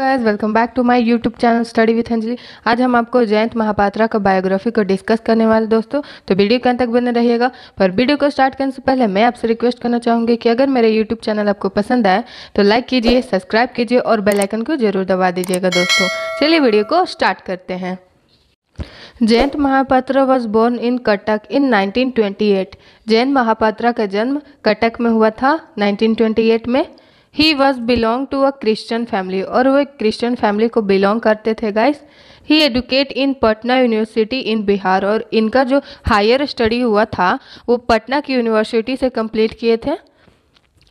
Guys welcome back to my YouTube channel study with Anjali आज हम आपको जयंत महापात्रा का बायोग्राफी को डिस्कस करने वाले दोस्तों तो वीडियो कहीं तक बने रहिएगा पर वीडियो को स्टार्ट करने से पहले मैं आपसे रिक्वेस्ट करना चाहूँगी कि अगर मेरे यूट्यूब चैनल आपको पसंद आए तो लाइक कीजिए सब्सक्राइब कीजिए और बेलाइकन को जरूर दबा दीजिएगा दोस्तों चलिए वीडियो को स्टार्ट करते हैं Jayanta Mahapatra was born in Cuttack in 1928 Jayanta Mahapatra का जन्म कटक में हुआ था 1928 में he was belong to a Christian family और वो एक क्रिश्चन फैमिली को बिलोंग करते थे guys he educate in Patna university in Bihar और इनका जो हायर स्टडी हुआ था वो पटना की यूनिवर्सिटी से कम्प्लीट किए थे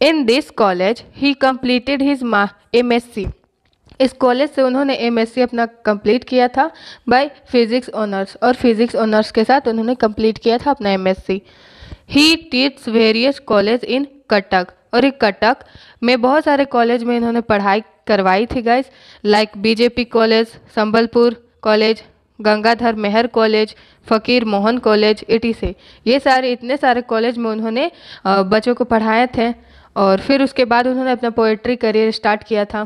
in this college he completed his M S C इस कॉलेज से उन्होंने एम एस सी अपना कम्प्लीट किया था बाई फिजिक्स ऑनर्स और फिजिक्स ऑनर्स के साथ उन्होंने कम्प्लीट किया था अपना M S C he teach various college in Cuttack और एक कटक में बहुत सारे कॉलेज में इन्होंने पढ़ाई करवाई थी guys like BJB college Sambalpur college Gangadhar Meher college Fakir Mohan college इटी से ये सारे इतने सारे कॉलेज में उन्होंने बच्चों को पढ़ाए थे और फिर उसके बाद उन्होंने अपना पोएट्री करियर स्टार्ट किया था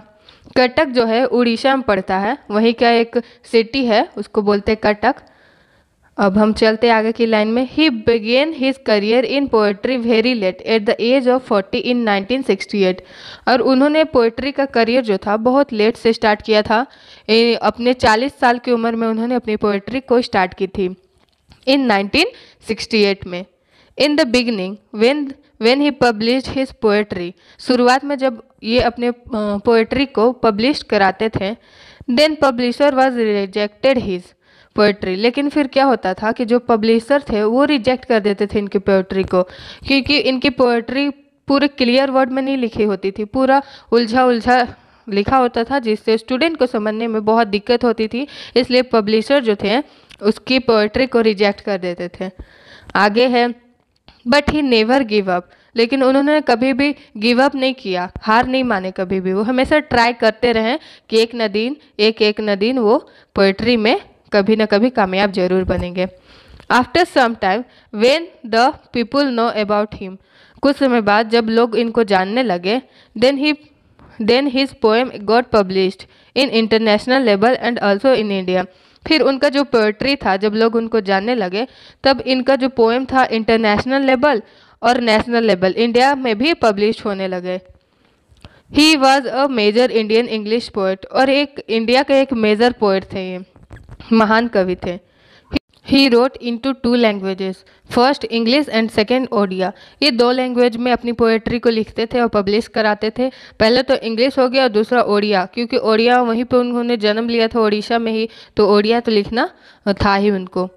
कटक जो है उड़ीसा में पड़ता है वहीं का एक सिटी है उसको बोलते हैं कटक अब हम चलते आगे की लाइन में he begin his career in poetry very late at the age of forty in 1968 और उन्होंने पोएट्री का करियर जो था बहुत लेट से स्टार्ट किया था अपने 40 साल की उम्र में उन्होंने अपनी पोएट्री को स्टार्ट की थी इन 1968 में in the beginning when when he publish his poetry शुरुआत में जब ये अपने पोएट्री को पब्लिश कराते थे then publisher was rejected his poetry लेकिन फिर क्या होता था कि जो पब्लिशर थे वो रिजेक्ट कर देते थे इनकी पोइट्री को क्योंकि इनकी पोएट्री पूरे क्लियर वर्ड में नहीं लिखी होती थी पूरा उलझा उलझा लिखा होता था जिससे स्टूडेंट को समझने में बहुत दिक्कत होती थी इसलिए पब्लिशर जो थे उसकी पोएट्री को रिजेक्ट कर देते थे आगे है but he never give up लेकिन उन्होंने कभी भी गिव अप नहीं किया हार नहीं माने कभी भी वो हमेशा ट्राई करते रहें कि एक न दिन एक एक न दिन वो पोइट्री में कभी ना कभी कामयाब जरूर बनेंगे after some time when the people know about him कुछ समय बाद जब लोग इनको जानने लगे then he then his poem got published in international level and also in India फिर उनका जो पोएट्री था जब लोग उनको जानने लगे तब इनका जो पोएम था इंटरनेशनल लेवल और नेशनल लेवल इंडिया में भी पब्लिश होने लगे he was a major Indian English poet और एक इंडिया के एक मेजर पोइट थे ये महान कवि थे he wrote in two languages first English and second Odia ये दो लैंग्वेज में अपनी पोएट्री को लिखते थे और पब्लिश कराते थे पहले तो इंग्लिश हो गया और दूसरा ओडिया क्योंकि ओडिया वहीं पर उन्होंने जन्म लिया था ओडिशा में ही तो ओडिया तो लिखना था ही उनको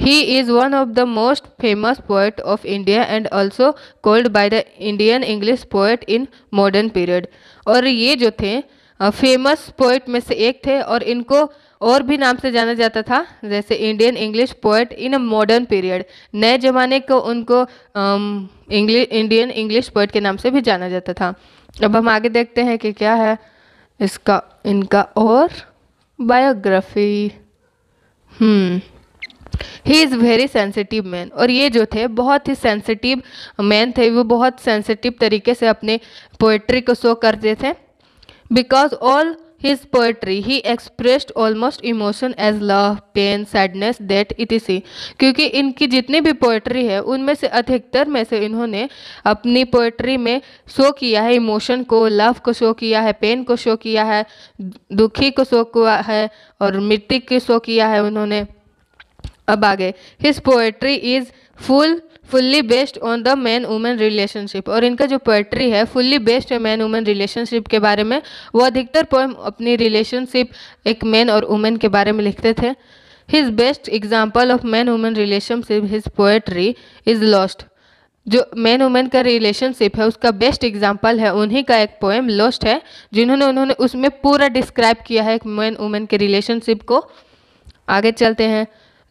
he is one of the most famous poet of India and also called by the Indian English poet in modern period और ये जो थे फेमस पोइट में से एक थे और इनको और भी नाम से जाना जाता था जैसे Indian English poet in a modern period नए ज़माने को उनको इंग्लिश इंडियन इंग्लिश पोएट के नाम से भी जाना जाता था अब हम आगे देखते हैं कि क्या है इसका इनका और biography he is very sensitive man और ये जो थे बहुत ही सेंसिटिव मैन थे वो बहुत सेंसिटिव तरीके से अपने पोइट्री को शो करते थे because all His poetry, he expressed almost emotion as love, pain, sadness, death, etc. क्योंकि इनकी जितनी भी पोएट्री है उनमें से अधिकतर में से इन्होंने अपनी पोएट्री में शो किया है इमोशन को लव को शो किया है पेन को शो किया है दुखी को शो किया है और मृत्यु को शो किया है उन्होंने अब आगे his poetry is full fully based on the man women relationship और इनका जो पोएट्री है फुल्ली बेस्ड है मैन वुमेन रिलेशनशिप के बारे में वो अधिकतर पोएम अपनी रिलेशनशिप एक मैन और वुमेन के बारे में लिखते थे his best example of man women relationship his poetry is lost जो मैन वुमेन का रिलेशनशिप है उसका बेस्ट एग्जाम्पल है उन्हीं का एक पोएम लॉस्ट है जिन्होंने उन्होंने उसमें पूरा डिस्क्राइब किया है एक मैन वुमेन के रिलेशनशिप को आगे चलते हैं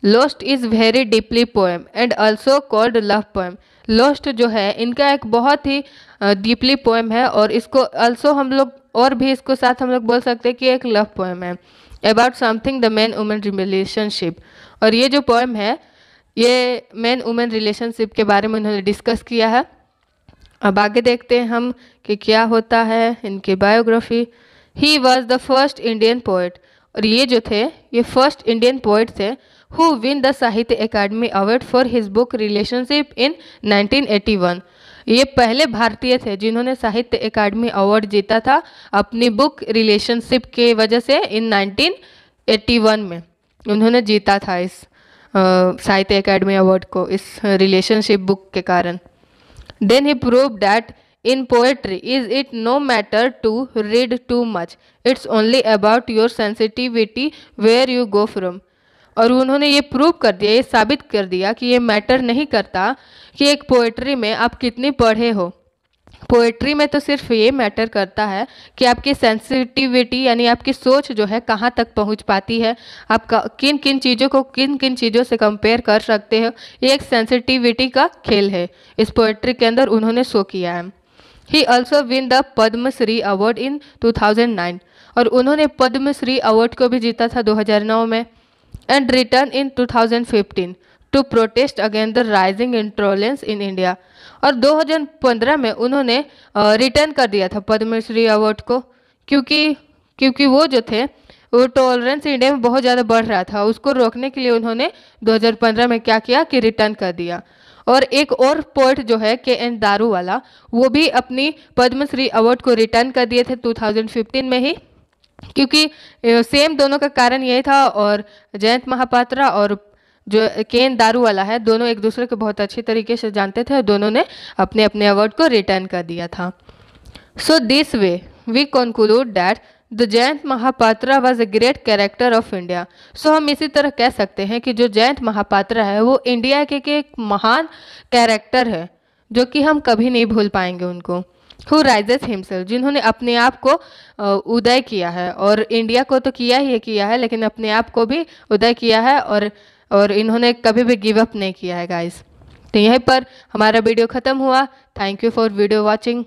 lost is very deeply poem and also called love poem lost जो है इनका एक बहुत ही डीपली पोएम है और इसको ऑल्सो हम लोग और भी इसको साथ हम लोग बोल सकते हैं कि एक लव पोएम है about something the man women relationship और ये जो पोएम है ये मैन वुमेन रिलेशनशिप के बारे में उन्होंने डिस्कस किया है अब आगे देखते हैं हम कि क्या होता है इनकी biography he was the first Indian poet और ये जो थे ये फर्स्ट इंडियन पोइट थे who win the Sahitya Academy Award for his book Relationship in 1981. ये पहले भारतीय थे जिन्होंने साहित्य एकेडमी अवार्ड जीता था अपनी बुक रिलेशनशिप के वजह से इन 1981 में उन्होंने जीता था इस साहित्य एकेडमी अवार्ड को इस रिलेशनशिप बुक के कारण then he prove that in poetry is it no matter to read too much it's only about your sensitivity where you go from और उन्होंने ये प्रूव कर दिया ये साबित कर दिया कि ये मैटर नहीं करता कि एक पोएट्री में आप कितने पढ़े हो पोएट्री में तो सिर्फ ये मैटर करता है कि आपकी सेंसिटिविटी यानी आपकी सोच जो है कहाँ तक पहुँच पाती है आप किन किन चीज़ों को किन किन चीज़ों से कंपेयर कर सकते हो ये एक सेंसिटिविटी का खेल है इस पोएट्री के अंदर उन्होंने शो किया है he also win the Padmashri award in 2009 और उन्होंने पद्मश्री अवार्ड को भी जीता था 2009 में and returned in 2015 to protest against the rising intolerance in India और 2015 में उन्होंने रिटर्न कर दिया था पद्मश्री अवार्ड को क्योंकि क्योंकि वो जो थे वो टॉलरेंस इंडिया में बहुत ज़्यादा बढ़ रहा था उसको रोकने के लिए उन्होंने 2015 में क्या किया कि रिटर्न कर दिया और एक और पोर्ट जो है के एन दारू वाला वो भी अपनी पद्मश्री अवार्ड को रिटर्न कर दिए थे 2015 में ही क्योंकि सेम दोनों का कारण यही था और जयंत महापात्रा और जो केन दारू वाला है दोनों एक दूसरे को बहुत अच्छी तरीके से जानते थे और दोनों ने अपने अपने अवार्ड को रिटर्न कर दिया था so this way we conclude that the Jayanta Mahapatra was a great character of India so हम इसी तरह कह सकते हैं कि जो जयंत महापात्रा है वो इंडिया के, के एक महान कैरेक्टर है जो कि हम कभी नहीं भूल पाएंगे उनको हु राइजेस हिमसेल्फ जिन्होंने अपने आप को उदय किया है और इंडिया को तो किया ही किया है लेकिन अपने आप को भी उदय किया है और और इन्होंने कभी भी गिव अप नहीं किया है गाइस तो यहीं पर हमारा वीडियो ख़त्म हुआ thank you for video watching